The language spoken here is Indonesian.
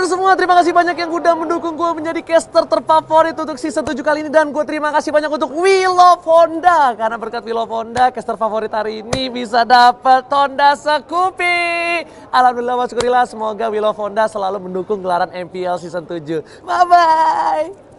teman semua, terima kasih banyak yang udah mendukung gue menjadi caster terfavorit untuk season 7 kali ini. Dan gue terima kasih banyak untuk Willow Honda. Karena berkat Willow Honda, caster favorit hari ini bisa dapat Tonda Sekupi. Alhamdulillah, wa syukurillah. Semoga Willow Honda selalu mendukung gelaran MPL season 7. Bye-bye.